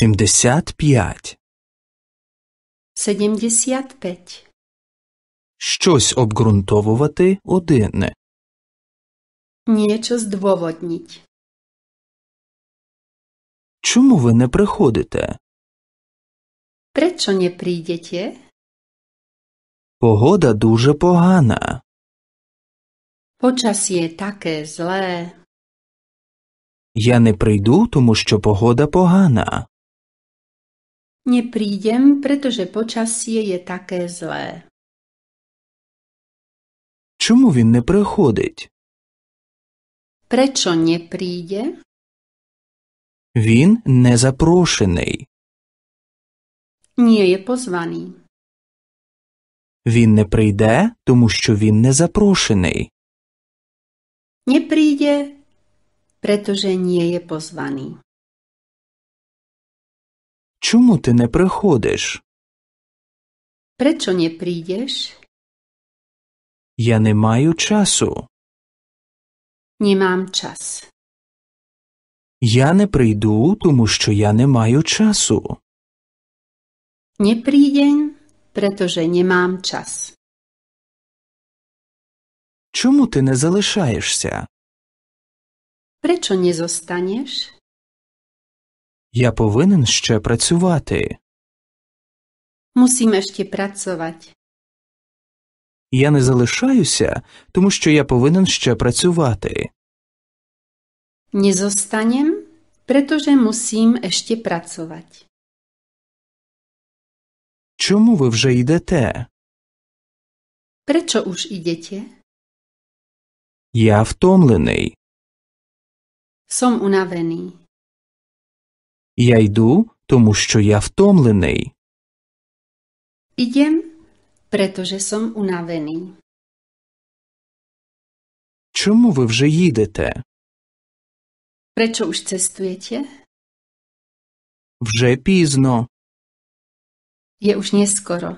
Сімдесят пять. Щось обґрунтовувати одинне. Niečo zdôvodniť. Чому ви не приходите? Prečo neprídete? Погода дуже погана. Počasie je také zlé. Я не прийду, тому що погода погана. Neprídem, pretože počasie je také zlé. Чому він не приходить? Пречо не прийде? Він не запрошений. Ні є позваний. Він не прийде, тому що він не запрошений. Не прийде, pretože nie je pozvaný. Чому ти не приходиш? Пречо не прийдеш? Я не маю часу. Не мам час. Я не прийду, тому що я не маю часу. Не прийдень, претоже не мам час. Чому ти не залишаєшся? Пречо не зостанеш? Я повинен ще працювати. Musím ešte pracovať. Я не залишаюся, тому що я повинен ще працювати. Nezostanem, pretože musím ešte pracovať. Чому ви вже йдете? Prečo už idete? Я втомлений. Som unavený. Я йду, тому що я втомлений. Idem, pretože som unavený. Чому ви вже їдете? Prečo už cestujete? Вже пізно. Je už neskoro.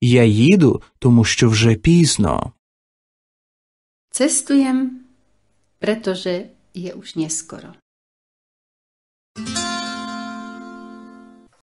Я їду, тому що вже пізно. Cestujem, pretože je už neskoro.